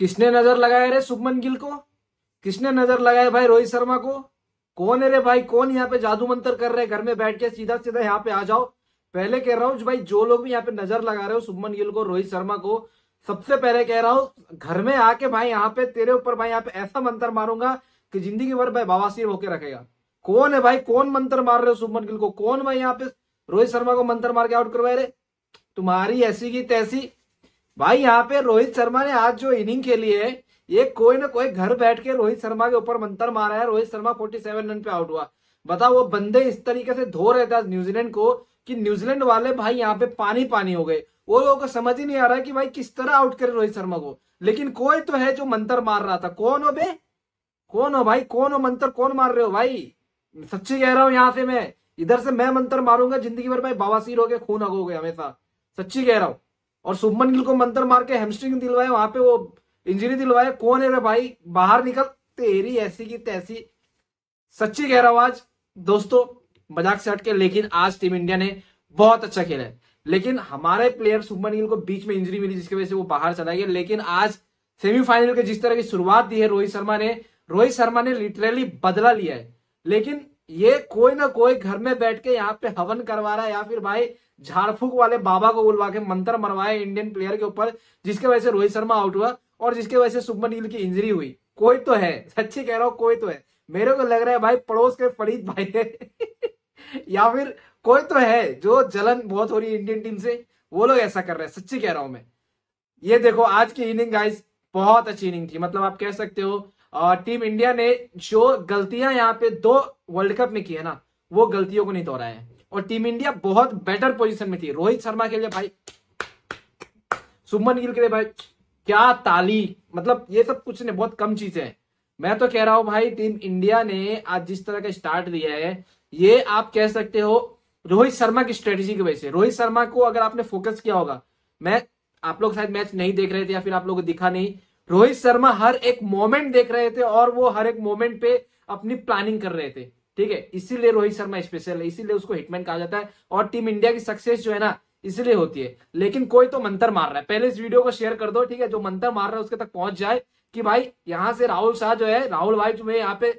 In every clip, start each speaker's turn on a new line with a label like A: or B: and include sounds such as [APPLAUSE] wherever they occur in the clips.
A: किसने नजर लगाया रे सुभमन गिल को किसने नजर लगाया भाई रोहित शर्मा को कौन है रे भाई कौन यहाँ पे जादू मंत्र कर रहे हैं घर में बैठ के सीधा सीधा यहाँ पे आ जाओ पहले कह रहा हूँ भाई जो लोग भी यहाँ पे नजर लगा रहे हो सुभमन गिल को रोहित शर्मा को सबसे पहले कह रहा हूँ घर में आके भाई यहाँ पे तेरे ऊपर भाई यहाँ पे ऐसा मंत्र मारूंगा कि जिंदगी भर भाई बाबासी होके रखेगा कौन है भाई कौन मंत्र मार रहे हो सुभमन गिल को कौन भाई यहाँ पे रोहित शर्मा को मंत्र मार के आउट करवाए रहे तुम्हारी ऐसी की तैसी भाई यहाँ पे रोहित शर्मा ने आज जो इनिंग खेली है ये कोई ना कोई घर बैठ के रोहित शर्मा के ऊपर मंत्र मारा है रोहित शर्मा 47 रन पे आउट हुआ बताओ वो बंदे इस तरीके से धो रहे थे आज न्यूजीलैंड को कि न्यूजीलैंड वाले भाई यहाँ पे पानी पानी हो गए वो लोगों को समझ ही नहीं आ रहा कि भाई किस तरह आउट करे रोहित शर्मा को लेकिन कोई तो है जो मंत्र मार रहा था कौन हो बे कौन हो भाई कौन हो मंत्र कौन मार रहे हो भाई सच्ची कह रहा हूँ यहाँ से मैं इधर से मैं मंत्र मारूंगा जिंदगी भर भाई सिर हो गए खून अगोगे हमेशा सच्ची कह रहा हूँ और शुभमन गिल को मंत्र मार के हेमस्ट्रिंग दिलवाए वहां पे वो इंजरी दिलवाए कौन है रे भाई बाहर निकल तेरी ऐसी की तैसी सच्ची रहा आज दोस्तों मजाक से हटके लेकिन आज टीम इंडिया ने बहुत अच्छा खेला है लेकिन हमारे प्लेयर शुभमन गिल को बीच में इंजरी मिली जिसकी वजह से वो बाहर चला गया लेकिन आज सेमीफाइनल के जिस तरह की शुरुआत दी है रोहित शर्मा ने रोहित शर्मा ने लिटरली बदला लिया है लेकिन ये कोई ना कोई घर में बैठ के यहाँ पे हवन करवा रहा है या फिर भाई झाड़फूक वाले बाबा को बुलवा के मंत्र मरवाए इंडियन प्लेयर के ऊपर जिसके वजह से रोहित शर्मा आउट हुआ और जिसके वजह से सुबह गिल की इंजरी हुई कोई तो है सच्ची कह रहा हूँ कोई तो है मेरे को लग रहा है भाई पड़ोस के फरीद भाई है [LAUGHS] या फिर कोई तो है जो जलन बहुत हो रही है इंडियन टीम से वो लोग ऐसा कर रहे हैं सच्ची कह रहा हूं मैं ये देखो आज की इनिंग गाइस बहुत अच्छी इनिंग थी मतलब आप कह सकते हो टीम इंडिया ने जो गलतियां यहाँ पे दो वर्ल्ड कप में की है ना वो गलतियों को नहीं दोहराया है और टीम इंडिया बहुत बेटर पोजिशन में थी रोहित शर्मा के लिए भाई सुमन गिल के लिए भाई क्या ताली मतलब ये सब कुछ नहीं बहुत कम चीजें हैं मैं तो कह रहा हूं भाई टीम इंडिया ने आज जिस तरह का स्टार्ट दिया है ये आप कह सकते हो रोहित शर्मा की स्ट्रेटेजी की वजह से रोहित शर्मा को अगर आपने फोकस किया होगा मैं आप लोग शायद मैच नहीं देख रहे थे या फिर आप लोगों को दिखा नहीं रोहित शर्मा हर एक मोमेंट देख रहे थे और वो हर एक मोमेंट पे अपनी प्लानिंग कर रहे थे ठीक है इसीलिए रोहित शर्मा स्पेशल है इसीलिए उसको हिटमैन कहा जाता है और टीम इंडिया की सक्सेस जो है ना इसलिए होती है लेकिन कोई तो मंत्र मार रहा है पहले इस वीडियो को शेयर कर दो ठीक है जो मंत्र मार रहा है उसके तक पहुंच जाए कि भाई यहाँ से राहुल शाह जो है राहुल भाई जो यहाँ पे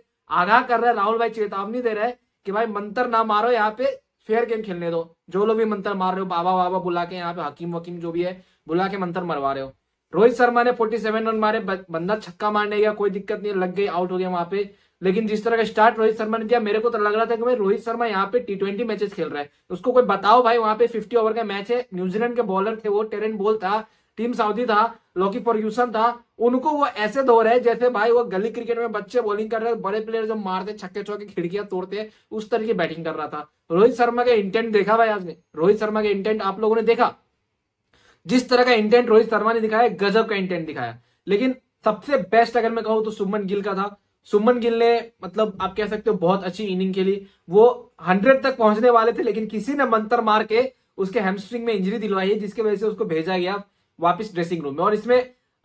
A: आगाह कर रहा है राहुल भाई चेतावनी दे रहे हैं कि भाई मंत्र ना मारो यहाँ पे फेयर गेम खेलने दो जो लोग भी मंत्र मार रहे हो बाबा बाबा बुला के यहाँ पे हकीम वकीम जो भी है बुला के मंत्र मरवा रहे हो रोहित शर्मा ने 47 रन मारे बंदा छक्का मारने गया कोई दिक्कत नहीं लग गई आउट हो गया वहां पे लेकिन जिस तरह का स्टार्ट रोहित शर्मा ने दिया मेरे को तो लग रहा था कि भाई रोहित शर्मा यहाँ पे टी ट्वेंटी मैचेस खेल रहा है उसको कोई बताओ भाई वहाँ पे फिफ्टी ओवर का मैच है न्यूजीलैंड के बॉलर थे वो टेरेन बोल था टीम साउदी था लॉकी फॉर्ग्यूसन था उनको वो ऐसे धो रहे जैसे भाई वो गली क्रिकेट में बच्चे बॉलिंग कर रहे बड़े प्लेयर जो मारते छक्के छोके खिड़कियां तोड़ते उस तरह की बैटिंग कर रहा था रोहित शर्मा का इंटेंट देखा भाई ने रोहित शर्मा का इंटेंट आप लोगों ने देखा जिस तरह का इंटेंट रोहित शर्मा ने दिखाया गजब का इंटेंट दिखाया लेकिन सबसे बेस्ट अगर मैं कहूँ तो सुमन गिल का था सुमन गिल ने मतलब आप कह सकते हो बहुत अच्छी इनिंग खेली वो हंड्रेड तक पहुंचने वाले थे लेकिन किसी ने मंत्र मार के उसके हेमस्ट्रिंग में इंजरी दिलवाई है जिसकी वजह से उसको भेजा गया वापस ड्रेसिंग रूम में और इसमें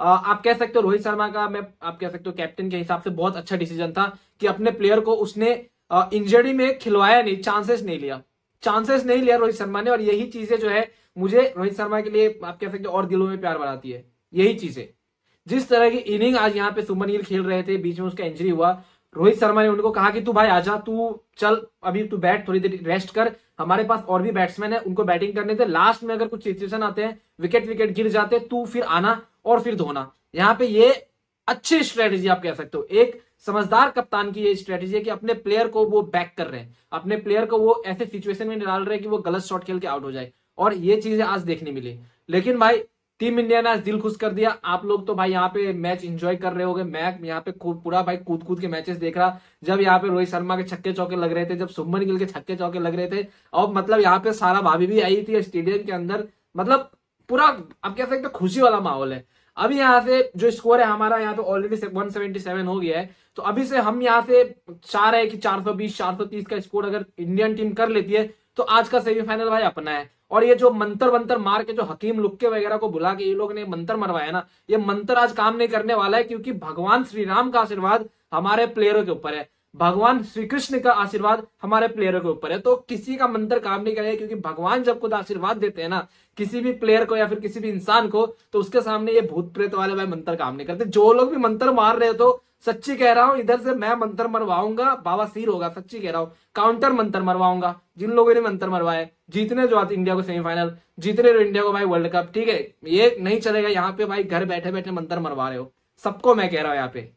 A: आप कह सकते हो रोहित शर्मा का मैं आप कह सकते हो कैप्टन के हिसाब से बहुत अच्छा डिसीजन था कि अपने प्लेयर को उसने इंजरी में खिलवाया नहीं चांसेस नहीं लिया चांसेस नहीं लिया रोहित शर्मा ने और यही चीजें जो है मुझे रोहित शर्मा के लिए आप कह सकते हो और दिलों में प्यार बनाती है यही चीजें जिस तरह की इनिंग आज यहाँ पे सुमन गिल खेल रहे थे बीच में उसका इंजरी हुआ रोहित शर्मा ने उनको कहा कि तू भाई आजा तू चल अभी तू बैट थोड़ी देर रेस्ट कर हमारे पास और भी बैट्समैन है उनको बैटिंग करने थे लास्ट में अगर कुछ सिचुएशन आते हैं विकेट विकेट गिर जाते तू फिर आना और फिर धोना यहाँ पे ये अच्छी स्ट्रेटेजी आप कह सकते हो एक समझदार कप्तान की ये स्ट्रेटेजी है कि अपने प्लेयर को वो बैक कर रहे हैं अपने प्लेयर को वो ऐसे सिचुएशन में डाल रहे हैं कि वो गलत शॉट खेल के आउट हो जाए और ये चीजें आज देखने मिली लेकिन भाई टीम इंडिया ने आज दिल खुश कर दिया आप लोग तो भाई यहाँ पे मैच एंजॉय कर रहे होगे मैं यहाँ पे पूरा भाई कूद कूद के मैचेस देख रहा जब यहाँ पे रोहित शर्मा के छक्के चौके लग रहे थे जब सुमन गिल के छक्के चौके लग रहे थे और मतलब यहाँ पे सारा भाभी भी आई थी स्टेडियम के अंदर मतलब पूरा आप कह सकते खुशी वाला माहौल है अभी यहाँ से जो स्कोर है हमारा यहाँ पे ऑलरेडी वन हो गया है तो अभी से हम यहाँ से चाह रहे हैं कि चार सौ का स्कोर अगर इंडियन टीम कर लेती है तो आज का सेमीफाइनल भाई अपना है और ये जो मंत्र वंतर मार के जो हकीम लुक्के वगैरह को बुला के ये लोग ने मंत्र मरवाया ना ये मंत्र आज काम नहीं करने वाला है क्योंकि भगवान श्री राम का आशीर्वाद हमारे प्लेयरों के ऊपर है भगवान श्री कृष्ण का आशीर्वाद हमारे प्लेयर के ऊपर है तो किसी का मंत्र काम नहीं करेगा क्योंकि भगवान जब खुद आशीर्वाद देते हैं ना किसी भी प्लेयर को या फिर किसी भी इंसान को तो उसके सामने ये भूत प्रेत वाले भाई मंत्र काम नहीं करते जो लोग भी मंत्र मार रहे हो तो सच्ची कह रहा हूं इधर से मैं मंत्र मरवाऊंगा बाबा सीर होगा सच्ची कह रहा हूं काउंटर मंत्र मरवाऊंगा जिन लोगों ने मंत्र मरवाए जीतने जो आते इंडिया को सेमीफाइनल जीतने जो इंडिया को भाई वर्ल्ड कप ठीक है ये नहीं चलेगा यहाँ पे भाई घर बैठे बैठे मंत्र मरवा रहे हो सबको मैं कह रहा हूँ यहाँ पे